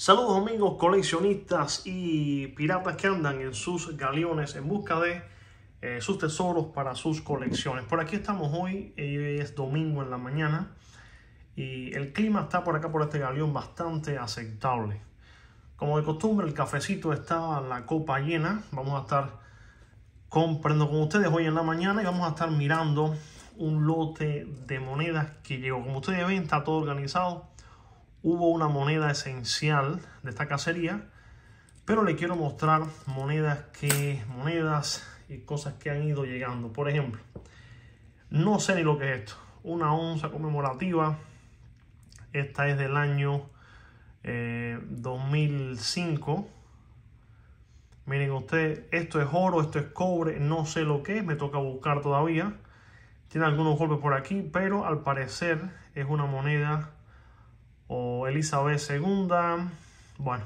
Saludos amigos coleccionistas y piratas que andan en sus galeones en busca de eh, sus tesoros para sus colecciones. Por aquí estamos hoy, eh, es domingo en la mañana y el clima está por acá por este galeón bastante aceptable. Como de costumbre el cafecito está la copa llena, vamos a estar comprando con ustedes hoy en la mañana y vamos a estar mirando un lote de monedas que llegó. Como ustedes ven está todo organizado hubo una moneda esencial de esta cacería, pero le quiero mostrar monedas que monedas y cosas que han ido llegando. Por ejemplo, no sé ni lo que es esto. Una onza conmemorativa. Esta es del año 2005. Eh, Miren ustedes, esto es oro, esto es cobre, no sé lo que es, me toca buscar todavía. Tiene algunos golpes por aquí, pero al parecer es una moneda o Elizabeth II. Bueno,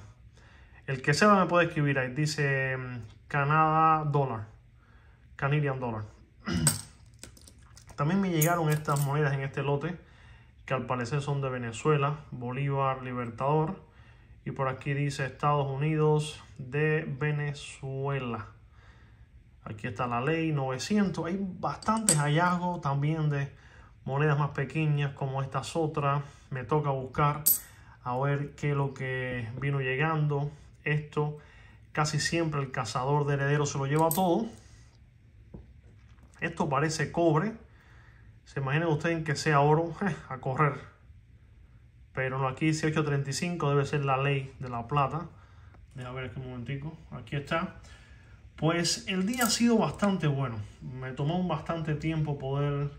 el que sepa me puede escribir ahí. Dice mm, Canadá dólar, Canadian dollar. También me llegaron estas monedas en este lote, que al parecer son de Venezuela, Bolívar Libertador. Y por aquí dice Estados Unidos de Venezuela. Aquí está la ley 900. Hay bastantes hallazgos también de, monedas más pequeñas como estas otras. Me toca buscar a ver qué es lo que vino llegando. Esto casi siempre el cazador de herederos se lo lleva todo. Esto parece cobre. Se imaginen ustedes que sea oro eh, a correr. Pero no, aquí 1835 debe ser la ley de la plata. Deja ver aquí este un momentico. Aquí está. Pues el día ha sido bastante bueno. Me tomó bastante tiempo poder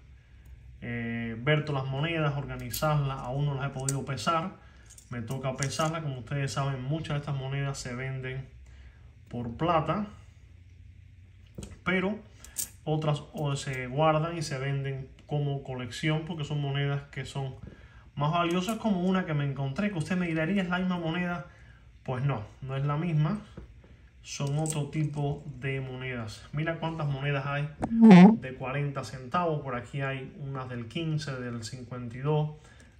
eh, ver todas las monedas, organizarlas, aún no las he podido pesar. Me toca pesarlas, como ustedes saben, muchas de estas monedas se venden por plata, pero otras se guardan y se venden como colección porque son monedas que son más valiosas como una que me encontré, que usted me diría, ¿es la misma moneda? Pues no, no es la misma son otro tipo de monedas. Mira cuántas monedas hay de 40 centavos. Por aquí hay unas del 15, del 52,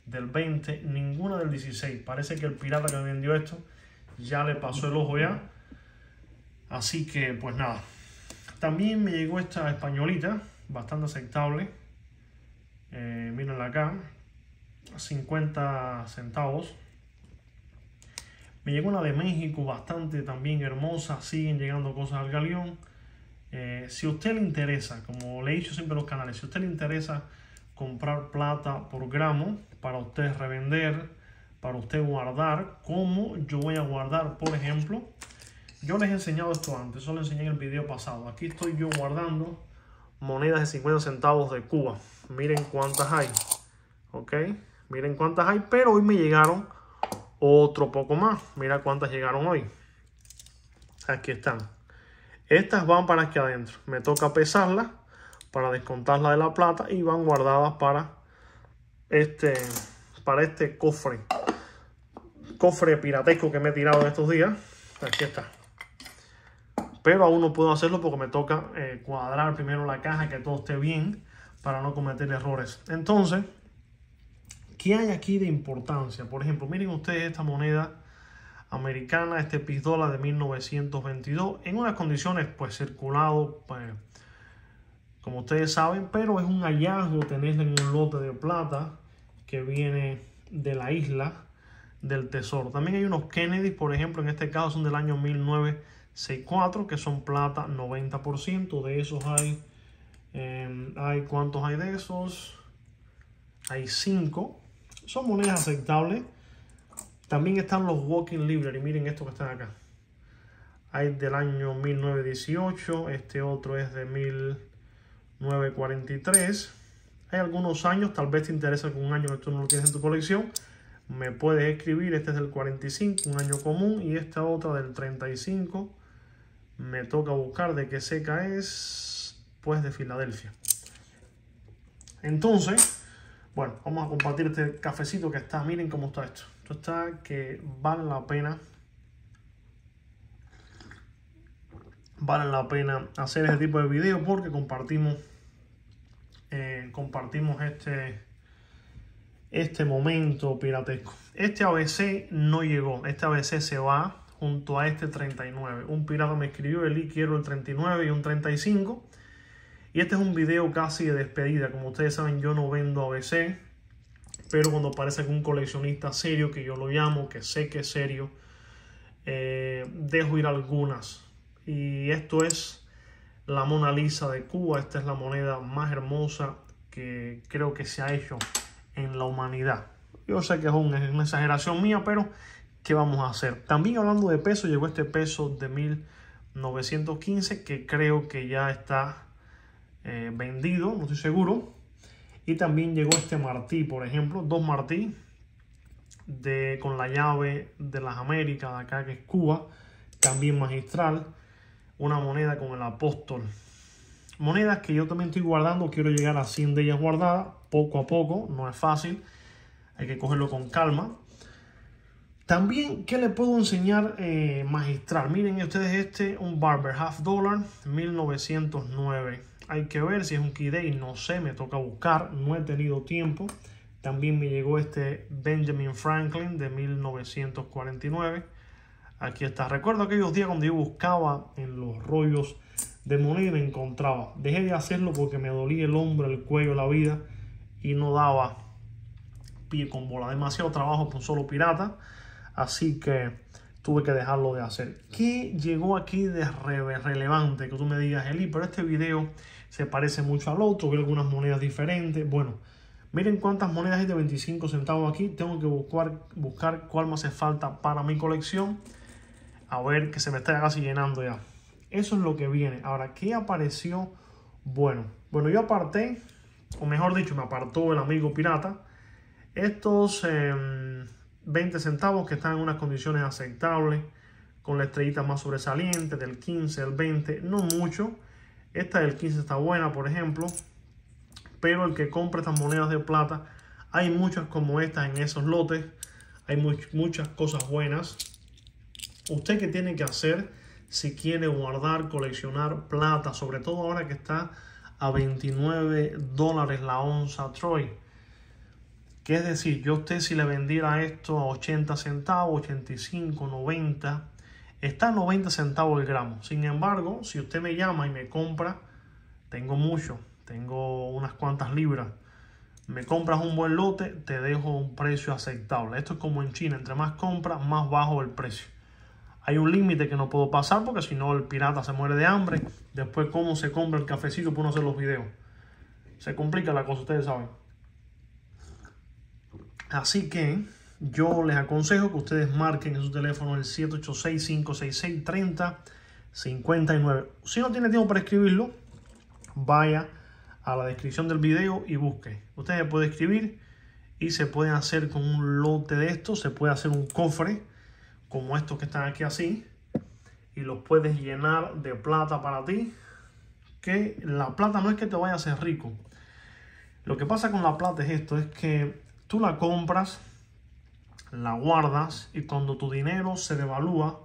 del 20, ninguna del 16. Parece que el pirata que vendió esto ya le pasó el ojo ya. Así que pues nada. También me llegó esta españolita, bastante aceptable. Eh, mírenla acá. 50 centavos. Me llegó una de México bastante también hermosa. Siguen llegando cosas al galeón. Eh, si a usted le interesa, como le he dicho siempre en los canales, si a usted le interesa comprar plata por gramo para usted revender, para usted guardar, como yo voy a guardar, por ejemplo, yo les he enseñado esto antes, solo enseñé en el video pasado. Aquí estoy yo guardando monedas de 50 centavos de Cuba. Miren cuántas hay, ¿ok? Miren cuántas hay, pero hoy me llegaron otro poco más. Mira cuántas llegaron hoy. Aquí están. Estas van para aquí adentro. Me toca pesarlas para descontarla de la plata y van guardadas para este, para este cofre. Cofre piratesco que me he tirado en estos días. Aquí está. Pero aún no puedo hacerlo porque me toca eh, cuadrar primero la caja, que todo esté bien para no cometer errores. Entonces, ¿Qué hay aquí de importancia? Por ejemplo, miren ustedes esta moneda americana, este pistola de 1922, en unas condiciones pues circulado, pues, como ustedes saben, pero es un hallazgo tenerla en un lote de plata que viene de la isla del tesoro. También hay unos Kennedy, por ejemplo, en este caso son del año 1964, que son plata 90%. De esos hay, eh, hay ¿cuántos hay de esos? Hay 5 son monedas aceptables. También están los Walking Library. Miren esto que están acá. Hay del año 1918. Este otro es de 1943. Hay algunos años. Tal vez te interesa que un año que tú no lo tienes en tu colección. Me puedes escribir. Este es del 45, un año común. Y esta otra del 35. Me toca buscar de qué seca es. Pues de Filadelfia. Entonces, bueno, vamos a compartir este cafecito que está, miren cómo está esto. Esto está que vale la pena. Vale la pena hacer este tipo de video porque compartimos, eh, compartimos este, este momento piratesco. Este ABC no llegó, este ABC se va junto a este 39. Un pirata me escribió, Eli, quiero el 39 y un 35 y este es un video casi de despedida. Como ustedes saben, yo no vendo ABC. Pero cuando que un coleccionista serio, que yo lo llamo, que sé que es serio, eh, dejo ir algunas. Y esto es la Mona Lisa de Cuba. Esta es la moneda más hermosa que creo que se ha hecho en la humanidad. Yo sé que es una exageración mía, pero ¿qué vamos a hacer? También hablando de peso, llegó este peso de 1915 que creo que ya está eh, vendido, no estoy seguro. Y también llegó este martí, por ejemplo, dos martí de, con la llave de las Américas, de acá que es Cuba, también magistral. Una moneda con el apóstol. Monedas que yo también estoy guardando, quiero llegar a 100 de ellas guardadas, poco a poco, no es fácil, hay que cogerlo con calma. También, ¿qué le puedo enseñar eh, magistral? Miren ustedes este, un Barber Half Dollar, 1909 hay que ver si es un key no sé, me toca buscar, no he tenido tiempo. También me llegó este Benjamin Franklin de 1949. Aquí está. Recuerdo aquellos días cuando yo buscaba en los rollos de moneda, encontraba. Dejé de hacerlo porque me dolía el hombro, el cuello, la vida y no daba pie con bola. Demasiado trabajo con solo pirata. Así que tuve que dejarlo de hacer. ¿Qué llegó aquí de relevante? Que tú me digas, Eli, pero este video se parece mucho al otro, vi algunas monedas diferentes. Bueno, miren cuántas monedas hay de 25 centavos aquí. Tengo que buscar, buscar cuál me hace falta para mi colección. A ver, que se me está casi llenando ya. Eso es lo que viene. Ahora, ¿qué apareció? Bueno, bueno, yo aparté, o mejor dicho, me apartó el amigo pirata. Estos... Em, 20 centavos que están en unas condiciones aceptables, con la estrellita más sobresaliente, del 15 al 20, no mucho. Esta del 15 está buena, por ejemplo, pero el que compra estas monedas de plata, hay muchas como estas en esos lotes, hay muchas cosas buenas. ¿Usted que tiene que hacer si quiere guardar, coleccionar plata? Sobre todo ahora que está a 29 dólares la onza Troy. Que es decir, yo usted si le vendiera esto a 80 centavos, 85, 90, está a 90 centavos el gramo. Sin embargo, si usted me llama y me compra, tengo mucho, tengo unas cuantas libras. Me compras un buen lote, te dejo un precio aceptable. Esto es como en China, entre más compras, más bajo el precio. Hay un límite que no puedo pasar porque si no el pirata se muere de hambre. Después cómo se compra el cafecito para no hacer los videos. Se complica la cosa, ustedes saben. Así que yo les aconsejo que ustedes marquen en su teléfono el 786-566-3059. Si no tiene tiempo para escribirlo, vaya a la descripción del video y busque. Ustedes pueden escribir y se pueden hacer con un lote de estos, se puede hacer un cofre como estos que están aquí así y los puedes llenar de plata para ti. Que la plata no es que te vaya a hacer rico. Lo que pasa con la plata es esto, es que Tú la compras, la guardas y cuando tu dinero se devalúa,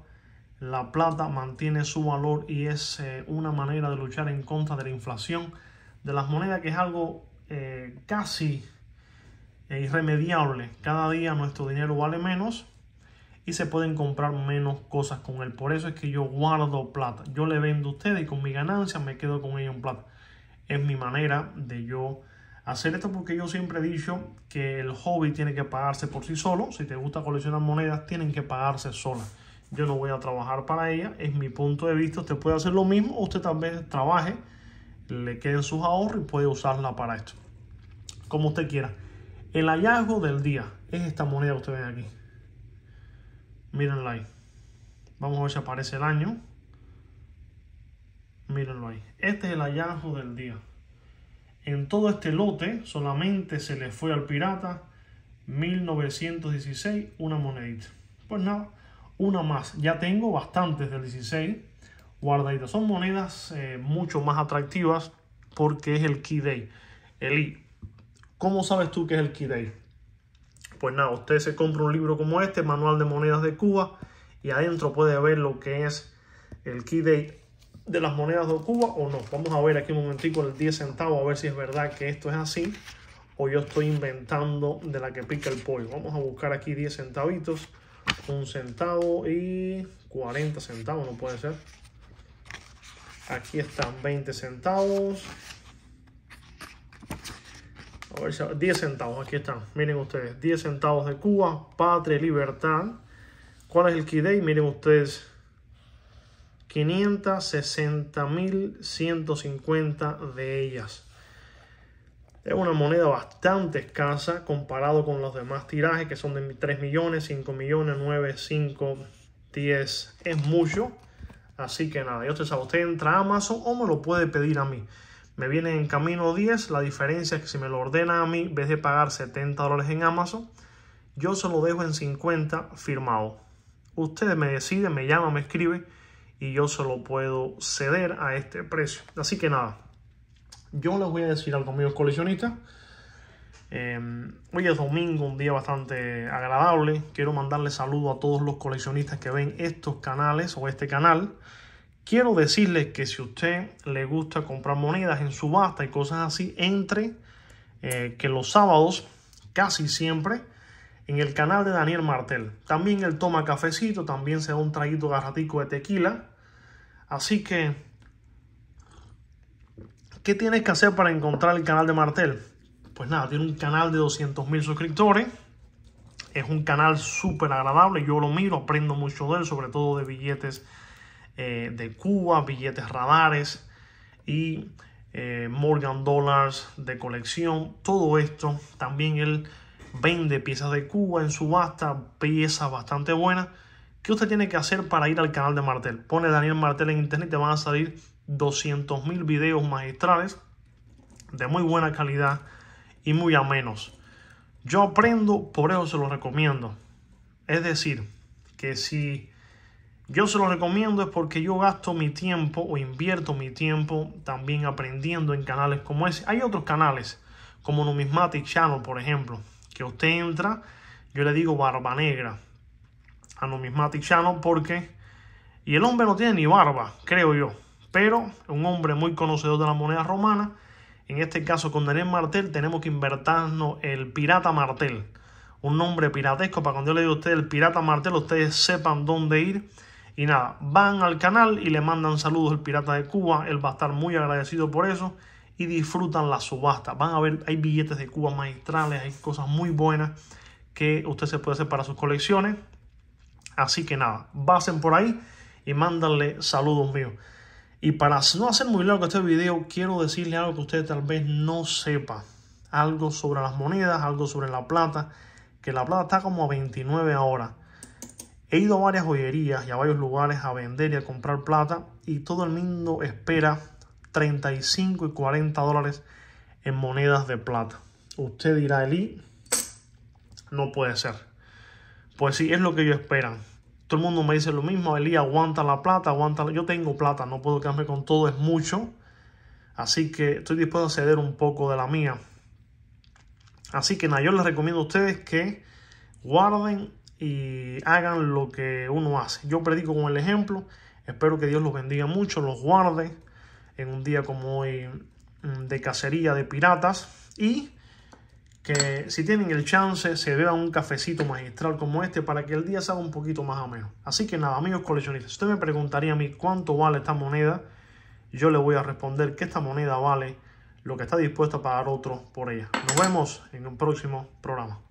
la plata mantiene su valor y es eh, una manera de luchar en contra de la inflación de las monedas, que es algo eh, casi eh, irremediable. Cada día nuestro dinero vale menos y se pueden comprar menos cosas con él. Por eso es que yo guardo plata. Yo le vendo a ustedes y con mi ganancia me quedo con ella en plata. Es mi manera de yo hacer esto porque yo siempre he dicho que el hobby tiene que pagarse por sí solo. Si te gusta coleccionar monedas, tienen que pagarse solas. Yo no voy a trabajar para ella. Es mi punto de vista. Usted puede hacer lo mismo. Usted también trabaje, le queden sus ahorros y puede usarla para esto. Como usted quiera. El hallazgo del día es esta moneda que usted ve aquí. Mírenla ahí. Vamos a ver si aparece el año. Mírenlo ahí. Este es el hallazgo del día. En todo este lote solamente se le fue al pirata 1916 una moneda. Pues nada, una más. Ya tengo bastantes del 16 guardaditas. Son monedas eh, mucho más atractivas porque es el Key Day. Eli, ¿cómo sabes tú que es el Key Day? Pues nada, usted se compra un libro como este, Manual de Monedas de Cuba, y adentro puede ver lo que es el Key Day de las monedas de Cuba o no. Vamos a ver aquí un momentico el 10 centavos, a ver si es verdad que esto es así o yo estoy inventando de la que pica el pollo. Vamos a buscar aquí 10 centavitos, un centavo y 40 centavos, no puede ser. Aquí están 20 centavos. A 10 centavos, aquí están. Miren ustedes, 10 centavos de Cuba, patria, libertad. ¿Cuál es el day Miren ustedes, 560.150 de ellas. Es una moneda bastante escasa comparado con los demás tirajes que son de 3 millones, 5 millones, 9, 5, 10. Es mucho. Así que nada, yo te sabe, usted entra a Amazon o me lo puede pedir a mí. Me viene en camino 10. La diferencia es que si me lo ordena a mí, en vez de pagar 70 dólares en Amazon, yo se lo dejo en 50 firmado. Ustedes me deciden, me llaman, me escriben y yo se lo puedo ceder a este precio. Así que nada, yo les voy a decir a los amigos coleccionistas, em, hoy es domingo, un día bastante agradable. Quiero mandarle saludo a todos los coleccionistas que ven estos canales o este canal. Quiero decirles que si usted le gusta comprar monedas en subasta y cosas así, entre eh, que los sábados, casi siempre, en el canal de Daniel Martel. También el toma cafecito, también se da un traguito garratico de tequila. Así que, ¿qué tienes que hacer para encontrar el canal de Martel? Pues nada, tiene un canal de 200.000 suscriptores. Es un canal súper agradable. Yo lo miro, aprendo mucho de él, sobre todo de billetes eh, de Cuba, billetes radares y eh, Morgan Dollars de colección. Todo esto. También él vende piezas de Cuba en subasta, piezas bastante buenas. ¿Qué usted tiene que hacer para ir al canal de Martel? Pone Daniel Martel en internet y te van a salir 200.000 videos magistrales de muy buena calidad y muy menos. Yo aprendo, por eso se lo recomiendo. Es decir, que si yo se los recomiendo es porque yo gasto mi tiempo o invierto mi tiempo también aprendiendo en canales como ese. Hay otros canales, como Numismatic Channel, por ejemplo, que usted entra, yo le digo barba negra a Numismatic porque... Y el hombre no tiene ni barba, creo yo. Pero un hombre muy conocedor de la moneda romana. En este caso con Daniel Martel tenemos que invertirnos el Pirata Martel. Un nombre piratesco para cuando yo le diga a ustedes el Pirata Martel, ustedes sepan dónde ir. Y nada, van al canal y le mandan saludos al Pirata de Cuba. Él va a estar muy agradecido por eso. Y disfrutan la subasta. Van a ver, hay billetes de Cuba magistrales, hay cosas muy buenas que usted se puede hacer para sus colecciones. Así que nada, pasen por ahí y mándale saludos míos. Y para no hacer muy largo este video, quiero decirle algo que usted tal vez no sepa. Algo sobre las monedas, algo sobre la plata, que la plata está como a 29 ahora. He ido a varias joyerías y a varios lugares a vender y a comprar plata y todo el mundo espera 35 y 40 dólares en monedas de plata. Usted dirá, Eli, no puede ser. Pues sí, es lo que ellos esperan. Todo el mundo me dice lo mismo, Elías, aguanta la plata, aguanta Yo tengo plata, no puedo quedarme con todo, es mucho. Así que estoy dispuesto a ceder un poco de la mía. Así que nada, yo les recomiendo a ustedes que guarden y hagan lo que uno hace. Yo predico con el ejemplo. Espero que Dios los bendiga mucho, los guarde en un día como hoy mm, de cacería de piratas. Y que si tienen el chance se vea un cafecito magistral como este para que el día sea un poquito más menos. Así que nada, amigos coleccionistas, usted me preguntaría a mí cuánto vale esta moneda, yo le voy a responder que esta moneda vale lo que está dispuesto a pagar otro por ella. Nos vemos en un próximo programa.